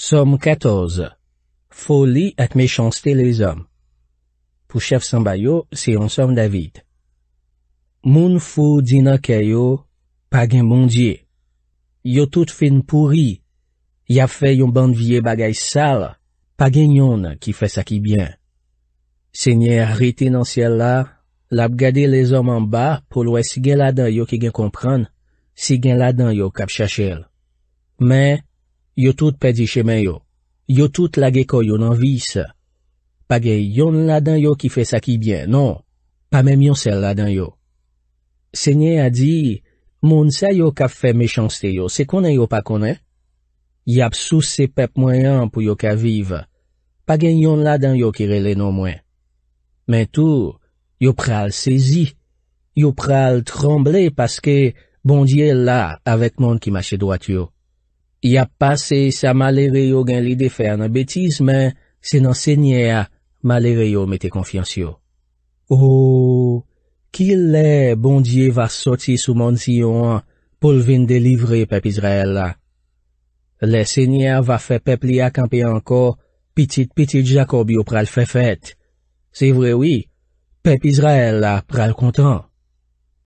SOM 14 FOLI ET MECHANSTE LE ZOM POU CHEF SOMBAYO, SE YON SOM DAVID MOUN FOU DINA KEYO, PAGEN MON DIE YO TOUTE FIN POURI YA FE YON BAND VIE BAGAI SAL PAGEN YON KI FE SAKI BIEN SENYER RITE NAN SIYEL LA LAB GADE LE ZOM AN BA PO LOE SI GEN LA DAN YO KE GEN KOMPRAN SI GEN LA DAN YO KAP CHACHEL MAI Yo tout pedi chemen yo, yo tout lagekoy yo nan vis. Page yon la dan yo ki fe sakibyen, non, pa menm yon sel la dan yo. Senye a di, moun sa yo kap fe mechans te yo, se konen yo pa konen? Yap sou se pep mwenyan pou yo ka viv, page yon la dan yo ki rele non mwen. Men tou, yo pral sezi, yo pral tremble paske bondye la avet moun ki mache dwat yo. Ya pase sa maleveyo gen li de fer nan betis, men se nan senyer maleveyo mete konfiansyo. Ou, ki le bondye va soti sou monsiyon pou lvin delivre pep Izrael la? Le senyer va fe pep li akampe anko, pitit-pitit Jacob yo pral fefet. Se vrewi, pep Izrael la pral kontan.